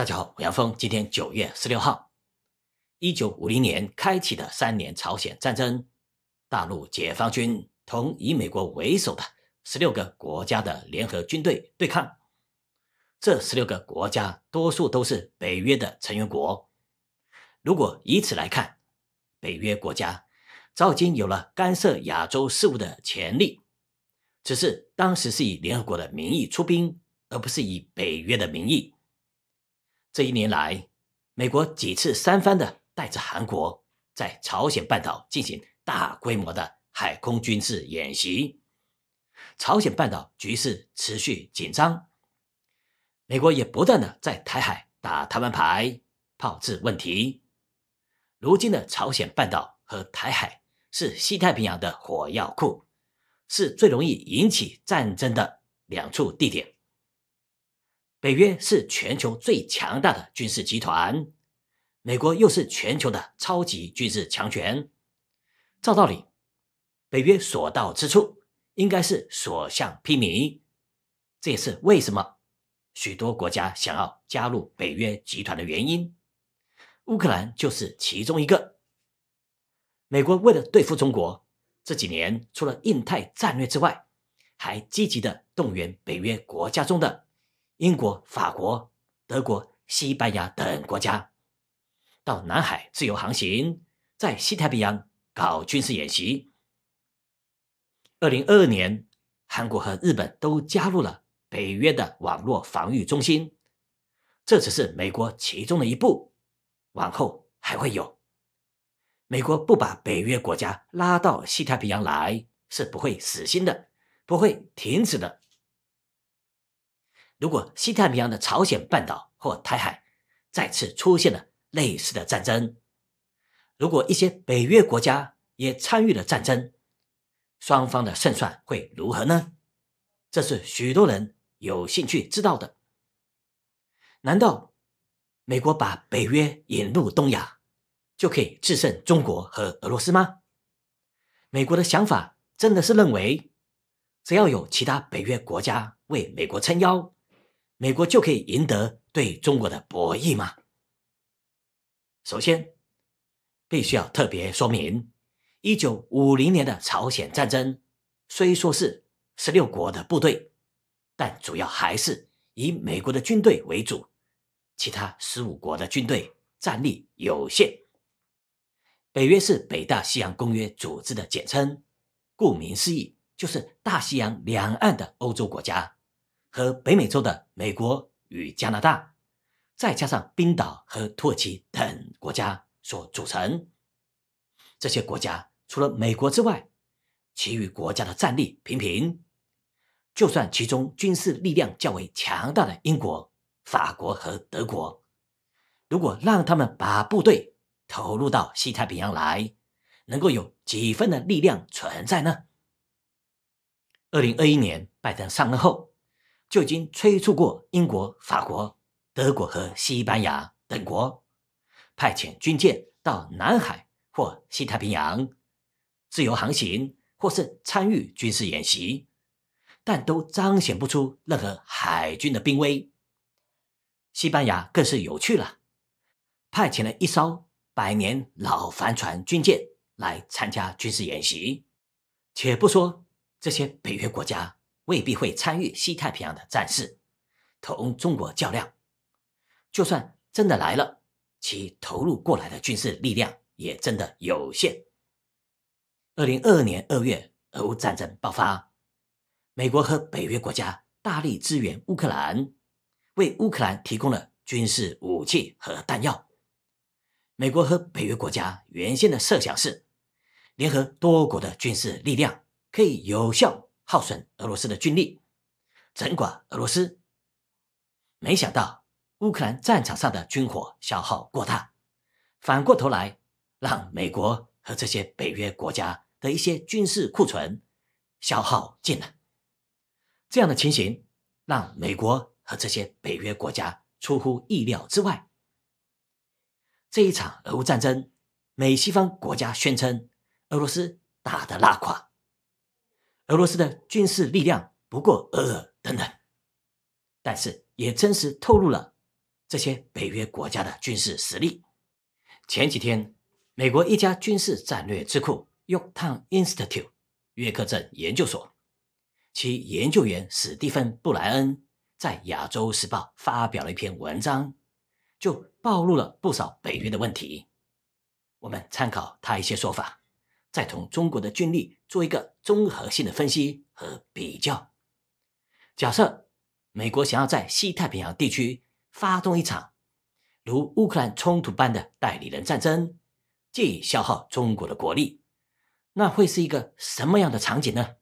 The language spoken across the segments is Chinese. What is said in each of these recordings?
大家好，我杨峰。今天九月十六号，一九五零年开启的三年朝鲜战争，大陆解放军同以美国为首的十六个国家的联合军队对抗。这十六个国家多数都是北约的成员国。如果以此来看，北约国家早已经有了干涉亚洲事务的潜力。只是当时是以联合国的名义出兵，而不是以北约的名义。这一年来，美国几次三番的带着韩国在朝鲜半岛进行大规模的海空军事演习，朝鲜半岛局势持续紧张，美国也不断的在台海打台湾牌、炮制问题。如今的朝鲜半岛和台海是西太平洋的火药库，是最容易引起战争的两处地点。北约是全球最强大的军事集团，美国又是全球的超级军事强权。照道理，北约所到之处应该是所向披靡，这也是为什么许多国家想要加入北约集团的原因。乌克兰就是其中一个。美国为了对付中国，这几年除了印太战略之外，还积极的动员北约国家中的。英国、法国、德国、西班牙等国家到南海自由航行，在西太平洋搞军事演习。二零二二年，韩国和日本都加入了北约的网络防御中心。这只是美国其中的一步，往后还会有。美国不把北约国家拉到西太平洋来是不会死心的，不会停止的。如果西太平洋的朝鲜半岛或台海再次出现了类似的战争，如果一些北约国家也参与了战争，双方的胜算会如何呢？这是许多人有兴趣知道的。难道美国把北约引入东亚就可以制胜中国和俄罗斯吗？美国的想法真的是认为，只要有其他北约国家为美国撑腰？美国就可以赢得对中国的博弈吗？首先，必须要特别说明，一九五零年的朝鲜战争虽说是十六国的部队，但主要还是以美国的军队为主，其他十五国的军队战力有限。北约是北大西洋公约组织的简称，顾名思义，就是大西洋两岸的欧洲国家。和北美洲的美国与加拿大，再加上冰岛和土耳其等国家所组成。这些国家除了美国之外，其余国家的战力平平。就算其中军事力量较为强大的英国、法国和德国，如果让他们把部队投入到西太平洋来，能够有几分的力量存在呢？二零二一年拜登上任后。就已经催促过英国、法国、德国和西班牙等国派遣军舰到南海或西太平洋自由航行，或是参与军事演习，但都彰显不出任何海军的兵威。西班牙更是有趣了，派遣了一艘百年老帆船军舰来参加军事演习。且不说这些北约国家。未必会参与西太平洋的战事，同中国较量。就算真的来了，其投入过来的军事力量也真的有限。二零二二年二月，俄乌战争爆发，美国和北约国家大力支援乌克兰，为乌克兰提供了军事武器和弹药。美国和北约国家原先的设想是，联合多国的军事力量可以有效。耗损俄罗斯的军力，整垮俄罗斯。没想到乌克兰战场上的军火消耗过大，反过头来让美国和这些北约国家的一些军事库存消耗尽了。这样的情形让美国和这些北约国家出乎意料之外。这一场俄乌战争，美西方国家宣称俄罗斯打得拉垮。俄罗斯的军事力量不过尔尔等等，但是也真实透露了这些北约国家的军事实力。前几天，美国一家军事战略智库 y o k t w n Institute（ 约克镇研究所）其研究员史蒂芬·布莱恩在《亚洲时报》发表了一篇文章，就暴露了不少北约的问题。我们参考他一些说法。再同中国的军力做一个综合性的分析和比较。假设美国想要在西太平洋地区发动一场如乌克兰冲突般的代理人战争，借以消耗中国的国力，那会是一个什么样的场景呢？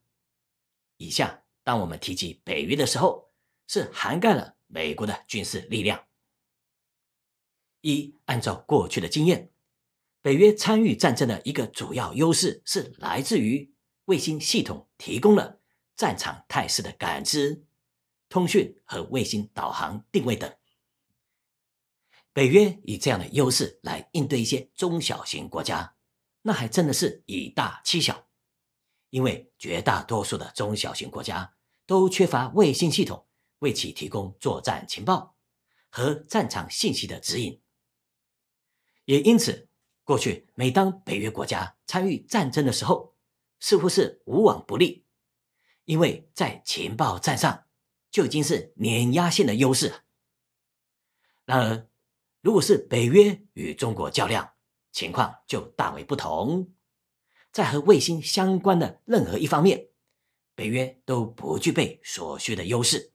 以下，当我们提及北约的时候，是涵盖了美国的军事力量。一，按照过去的经验。北约参与战争的一个主要优势是来自于卫星系统提供了战场态势的感知、通讯和卫星导航定位等。北约以这样的优势来应对一些中小型国家，那还真的是以大欺小，因为绝大多数的中小型国家都缺乏卫星系统为其提供作战情报和战场信息的指引，也因此。过去，每当北约国家参与战争的时候，似乎是无往不利，因为在情报战上就已经是碾压性的优势。然而，如果是北约与中国较量，情况就大为不同。在和卫星相关的任何一方面，北约都不具备所需的优势，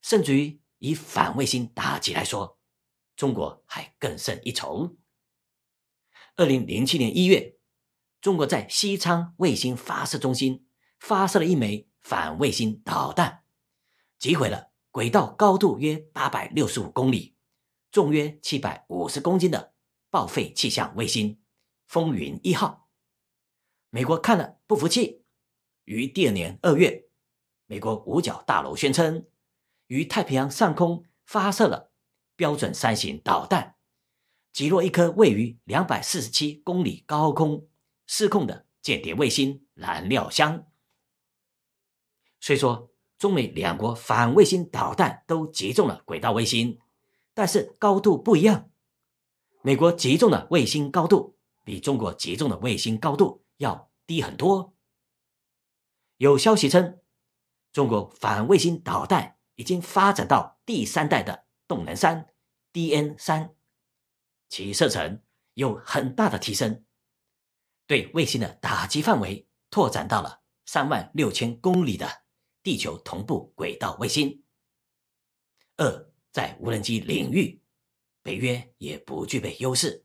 甚至于以反卫星打击来说，中国还更胜一筹。二零零七年一月，中国在西昌卫星发射中心发射了一枚反卫星导弹，击毁了轨道高度约八百六十五公里、重约七百五十公斤的报废气象卫星“风云一号”。美国看了不服气，于第二年二月，美国五角大楼宣称于太平洋上空发射了标准三型导弹。击落一颗位于两百四十七公里高空失控的间谍卫星燃料箱。虽说中美两国反卫星导弹都击中了轨道卫星，但是高度不一样。美国击中的卫星高度比中国击中的卫星高度要低很多。有消息称，中国反卫星导弹已经发展到第三代的动能三 （DN 三）。其射程有很大的提升，对卫星的打击范围拓展到了三万六千公里的地球同步轨道卫星。二，在无人机领域，北约也不具备优势，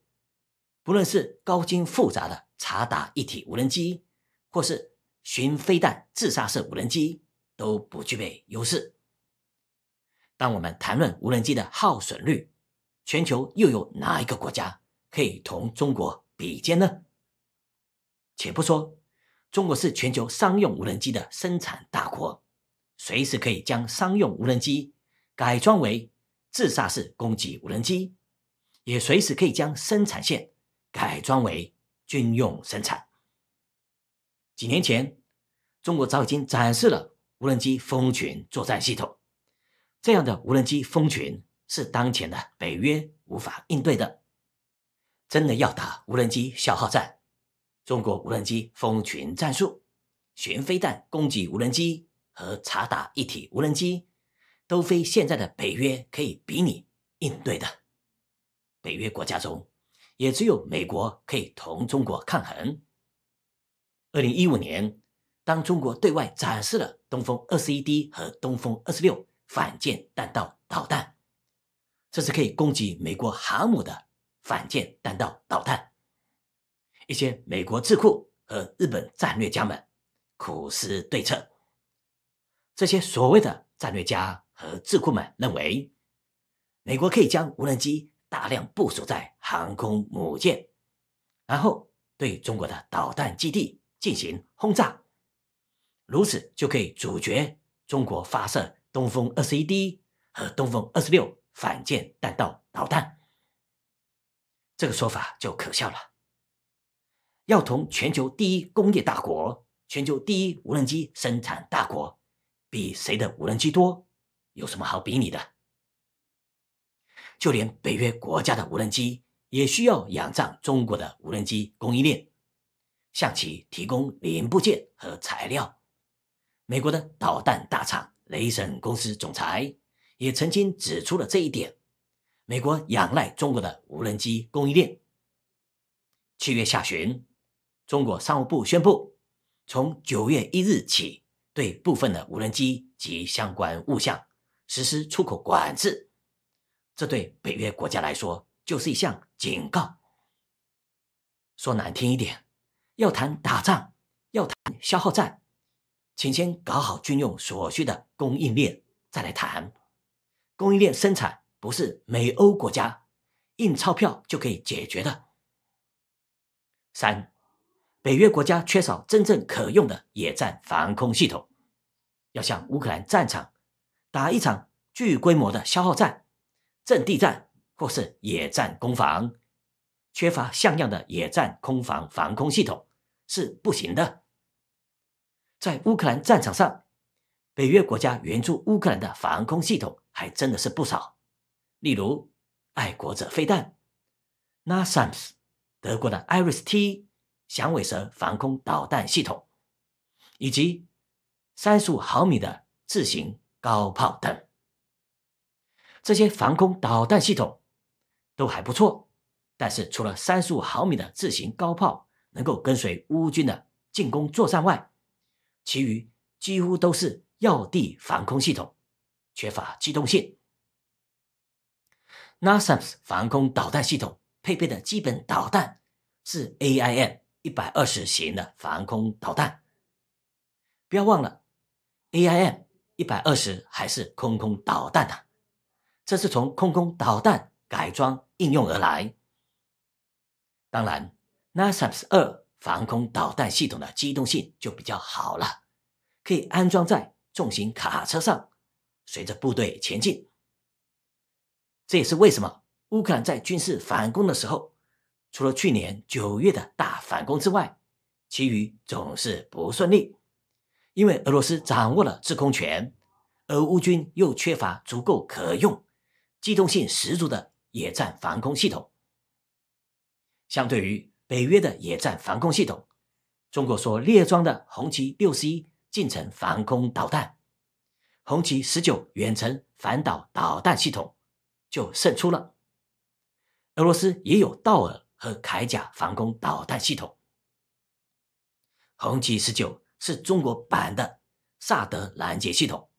不论是高精复杂的察打一体无人机，或是巡飞弹自杀式无人机，都不具备优势。当我们谈论无人机的耗损率。全球又有哪一个国家可以同中国比肩呢？且不说中国是全球商用无人机的生产大国，随时可以将商用无人机改装为自杀式攻击无人机，也随时可以将生产线改装为军用生产。几年前，中国早已经展示了无人机蜂群作战系统，这样的无人机蜂群。是当前的北约无法应对的，真的要打无人机消耗战，中国无人机蜂群战术、旋飞弹攻击无人机和察打一体无人机，都非现在的北约可以比拟应对的。北约国家中，也只有美国可以同中国抗衡。二零一五年，当中国对外展示了东风二十一 D 和东风二十六反舰弹道导弹。这是可以攻击美国航母的反舰弹道导弹。一些美国智库和日本战略家们苦思对策。这些所谓的战略家和智库们认为，美国可以将无人机大量部署在航空母舰，然后对中国的导弹基地进行轰炸，如此就可以阻绝中国发射东风二十一 D 和东风二十六。反舰弹道导弹，这个说法就可笑了。要同全球第一工业大国、全球第一无人机生产大国比谁的无人机多，有什么好比拟的？就连北约国家的无人机也需要仰仗中国的无人机供应链，向其提供零部件和材料。美国的导弹大厂雷神公司总裁。也曾经指出了这一点，美国仰赖中国的无人机供应链。七月下旬，中国商务部宣布，从九月一日起对部分的无人机及相关物项实施出口管制。这对北约国家来说就是一项警告。说难听一点，要谈打仗，要谈消耗战，请先搞好军用所需的供应链，再来谈。供应链生产不是美欧国家印钞票就可以解决的。三，北约国家缺少真正可用的野战防空系统，要向乌克兰战场打一场巨规模的消耗战、阵地战或是野战攻防，缺乏像样的野战空防防空系统是不行的。在乌克兰战场上，北约国家援助乌克兰的防空系统。还真的是不少，例如爱国者飞弹、NASAMS、德国的 IRIS-T 响尾蛇防空导弹系统，以及三十五毫米的自行高炮等。这些防空导弹系统都还不错，但是除了三十五毫米的自行高炮能够跟随乌军的进攻作战外，其余几乎都是要地防空系统。缺乏机动性。n a s a n s 防空导弹系统配备的基本导弹是 AIM 一百二十型的防空导弹。不要忘了，AIM 一百二十还是空空导弹啊，这是从空空导弹改装应用而来。当然 n a s a n s 二防空导弹系统的机动性就比较好了，可以安装在重型卡车上。随着部队前进，这也是为什么乌克兰在军事反攻的时候，除了去年九月的大反攻之外，其余总是不顺利，因为俄罗斯掌握了制空权，而乌军又缺乏足够可用、机动性十足的野战防空系统。相对于北约的野战防空系统，中国所列装的红旗六一近程防空导弹。红旗十九远程反导导弹系统就胜出了。俄罗斯也有道尔和铠甲防空导弹系统。红旗十九是中国版的萨德拦截系统。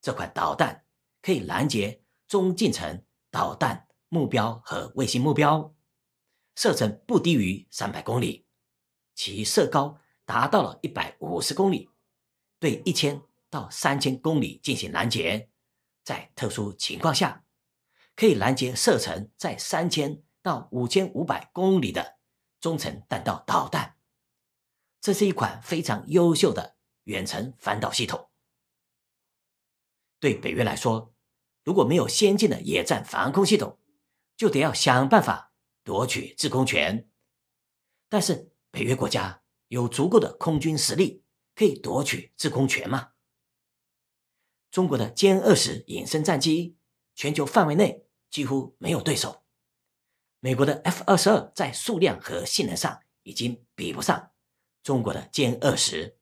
这款导弹可以拦截中近程导弹目标和卫星目标，射程不低于三百公里，其射高达到了一百五十公里，对一千。到三千公里进行拦截，在特殊情况下，可以拦截射程在三千到五千五百公里的中程弹道导弹。这是一款非常优秀的远程反导系统。对北约来说，如果没有先进的野战防空系统，就得要想办法夺取制空权。但是，北约国家有足够的空军实力可以夺取制空权吗？中国的歼二十隐身战机，全球范围内几乎没有对手。美国的 F 二十二在数量和性能上已经比不上中国的歼二十。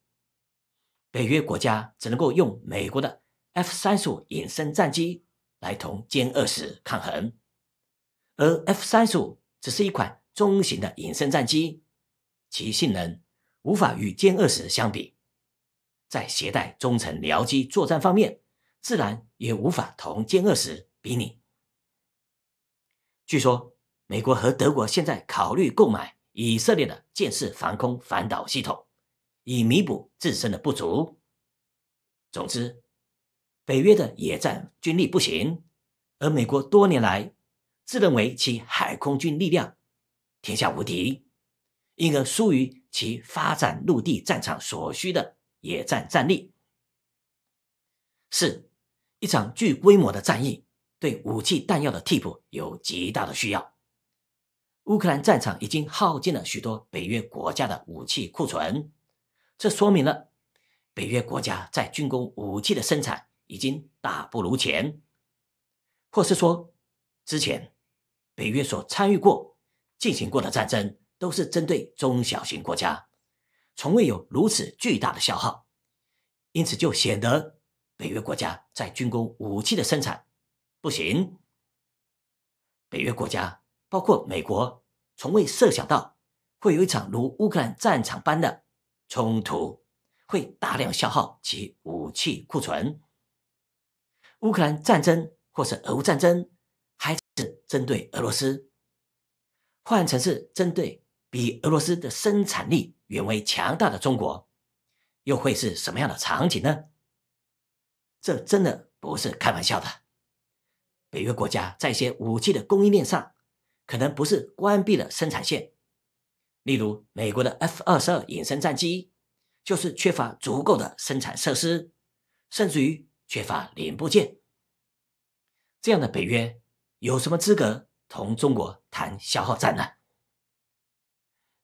北约国家只能够用美国的 F 三十五隐身战机来同歼二十抗衡，而 F 三十五只是一款中型的隐身战机，其性能无法与歼二十相比。在携带中程僚机作战方面，自然也无法同歼二十比拟。据说，美国和德国现在考虑购买以色列的箭式防空反导系统，以弥补自身的不足。总之，北约的野战军力不行，而美国多年来自认为其海空军力量天下无敌，因而疏于其发展陆地战场所需的野战战力。四。一场巨规模的战役，对武器弹药的替补有极大的需要。乌克兰战场已经耗尽了许多北约国家的武器库存，这说明了北约国家在军工武器的生产已经大不如前，或是说，之前北约所参与过、进行过的战争都是针对中小型国家，从未有如此巨大的消耗，因此就显得。北约国家在军工武器的生产不行。北约国家包括美国，从未设想到会有一场如乌克兰战场般的冲突，会大量消耗其武器库存。乌克兰战争或是俄乌战争，还是针对俄罗斯，换成是针对比俄罗斯的生产力远为强大的中国，又会是什么样的场景呢？这真的不是开玩笑的。北约国家在一些武器的供应链上，可能不是关闭了生产线，例如美国的 F 二十二隐身战机，就是缺乏足够的生产设施，甚至于缺乏零部件。这样的北约有什么资格同中国谈消耗战呢？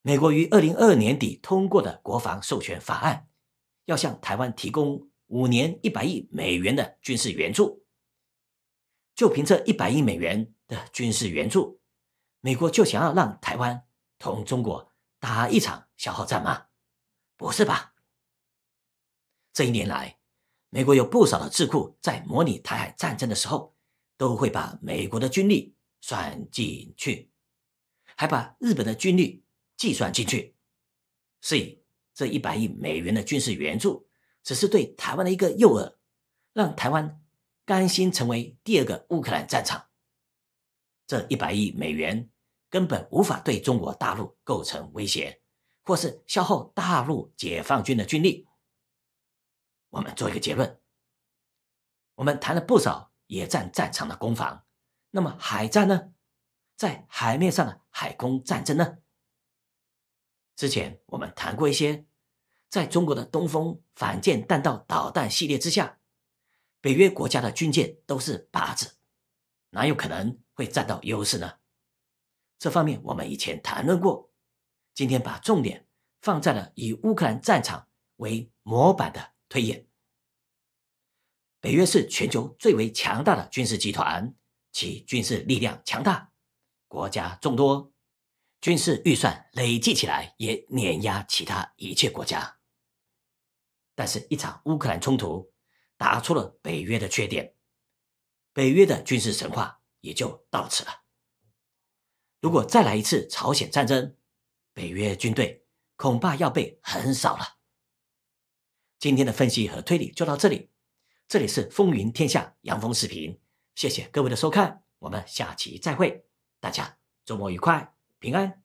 美国于二零二二年底通过的国防授权法案，要向台湾提供。五年一百亿美元的军事援助，就凭这一百亿美元的军事援助，美国就想要让台湾同中国打一场消耗战吗？不是吧？这一年来，美国有不少的智库在模拟台海战争的时候，都会把美国的军力算进去，还把日本的军力计算进去，是以这一百亿美元的军事援助。只是对台湾的一个诱饵，让台湾甘心成为第二个乌克兰战场。这一百亿美元根本无法对中国大陆构成威胁，或是消耗大陆解放军的军力。我们做一个结论。我们谈了不少野战战场的攻防，那么海战呢？在海面上的海空战争呢？之前我们谈过一些。在中国的东风反舰弹道导弹系列之下，北约国家的军舰都是靶子，哪有可能会占到优势呢？这方面我们以前谈论过，今天把重点放在了以乌克兰战场为模板的推演。北约是全球最为强大的军事集团，其军事力量强大，国家众多，军事预算累计起来也碾压其他一切国家。但是，一场乌克兰冲突打出了北约的缺点，北约的军事神话也就到此了。如果再来一次朝鲜战争，北约军队恐怕要被横扫了。今天的分析和推理就到这里，这里是风云天下杨峰视频，谢谢各位的收看，我们下期再会，大家周末愉快，平安。